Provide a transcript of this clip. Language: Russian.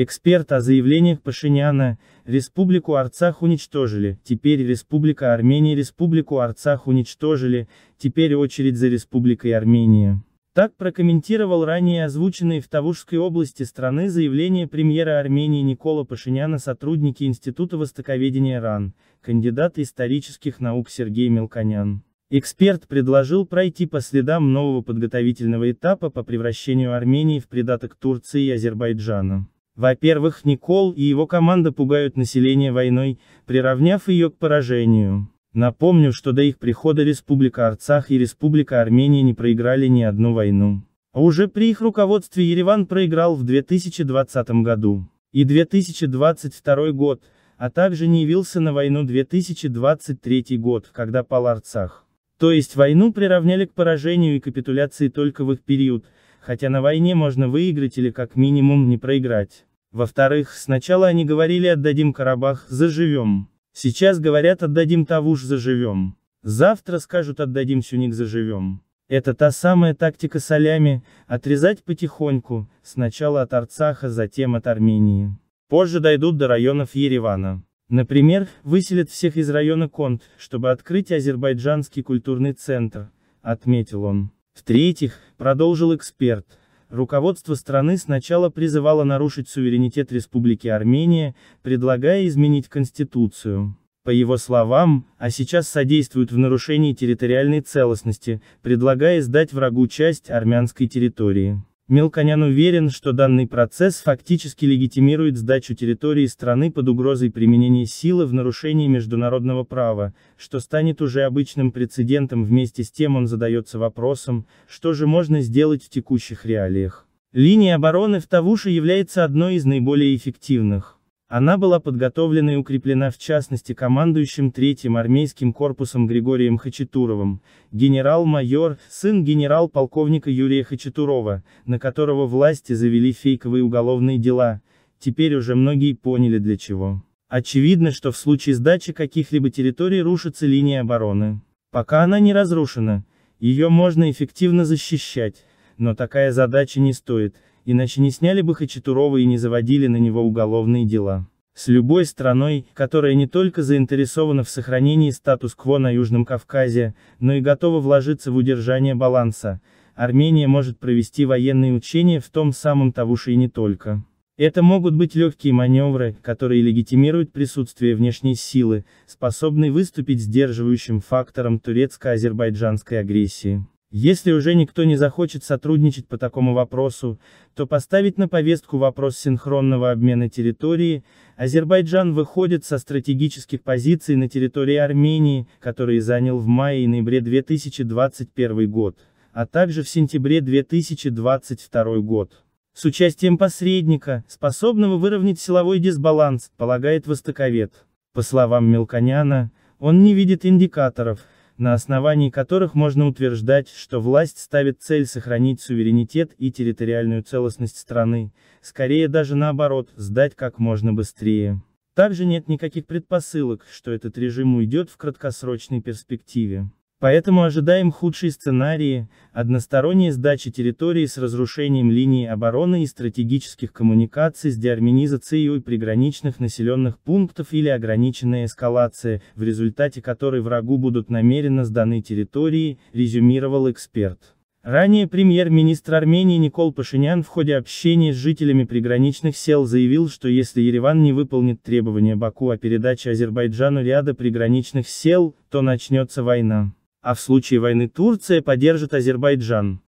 Эксперт о заявлениях Пашиняна, Республику Арцах уничтожили, теперь Республика Армения Республику Арцах уничтожили, теперь очередь за Республикой Армения. Так прокомментировал ранее озвученные в Тавушской области страны заявление премьера Армении Никола Пашиняна сотрудники Института Востоковедения РАН, кандидат исторических наук Сергей Мелконян. Эксперт предложил пройти по следам нового подготовительного этапа по превращению Армении в придаток Турции и Азербайджана. Во-первых, Никол и его команда пугают население войной, приравняв ее к поражению. Напомню, что до их прихода Республика Арцах и Республика Армения не проиграли ни одну войну. А уже при их руководстве Ереван проиграл в 2020 году. И 2022 год, а также не явился на войну 2023 год, когда пал Арцах. То есть войну приравняли к поражению и капитуляции только в их период, хотя на войне можно выиграть или как минимум не проиграть. Во-вторых, сначала они говорили «отдадим Карабах, заживем». Сейчас говорят «отдадим Тавуш, заживем». Завтра скажут «отдадим Сюник, заживем». Это та самая тактика солями, отрезать потихоньку, сначала от Арцаха, затем от Армении. Позже дойдут до районов Еревана. Например, выселят всех из района Конт, чтобы открыть азербайджанский культурный центр, отметил он. В-третьих, продолжил эксперт, руководство страны сначала призывало нарушить суверенитет Республики Армения, предлагая изменить Конституцию. По его словам, а сейчас содействуют в нарушении территориальной целостности, предлагая сдать врагу часть армянской территории. Мелконян уверен, что данный процесс фактически легитимирует сдачу территории страны под угрозой применения силы в нарушении международного права, что станет уже обычным прецедентом вместе с тем он задается вопросом, что же можно сделать в текущих реалиях. Линия обороны в Тавуше является одной из наиболее эффективных. Она была подготовлена и укреплена в частности командующим Третьим армейским корпусом Григорием Хачатуровым, генерал-майор, сын генерал-полковника Юрия Хачатурова, на которого власти завели фейковые уголовные дела, теперь уже многие поняли для чего. Очевидно, что в случае сдачи каких-либо территорий рушится линия обороны. Пока она не разрушена, ее можно эффективно защищать, но такая задача не стоит – иначе не сняли бы Хачатурова и не заводили на него уголовные дела. С любой страной, которая не только заинтересована в сохранении статус-кво на Южном Кавказе, но и готова вложиться в удержание баланса, Армения может провести военные учения в том самом Тавуше и не только. Это могут быть легкие маневры, которые легитимируют присутствие внешней силы, способной выступить сдерживающим фактором турецко-азербайджанской агрессии. Если уже никто не захочет сотрудничать по такому вопросу, то поставить на повестку вопрос синхронного обмена территории, Азербайджан выходит со стратегических позиций на территории Армении, которые занял в мае и ноябре 2021 год, а также в сентябре 2022 год. С участием посредника, способного выровнять силовой дисбаланс, полагает востоковед. По словам Мелконяна, он не видит индикаторов, на основании которых можно утверждать, что власть ставит цель сохранить суверенитет и территориальную целостность страны, скорее даже наоборот, сдать как можно быстрее. Также нет никаких предпосылок, что этот режим уйдет в краткосрочной перспективе. Поэтому ожидаем худшие сценарии, односторонняя сдача территории с разрушением линии обороны и стратегических коммуникаций с деарменизацией приграничных населенных пунктов или ограниченная эскалация, в результате которой врагу будут намеренно сданы территории, резюмировал эксперт. Ранее премьер-министр Армении Никол Пашинян в ходе общения с жителями приграничных сел заявил, что если Ереван не выполнит требования Баку о передаче Азербайджану ряда приграничных сел, то начнется война. А в случае войны Турция поддержит Азербайджан.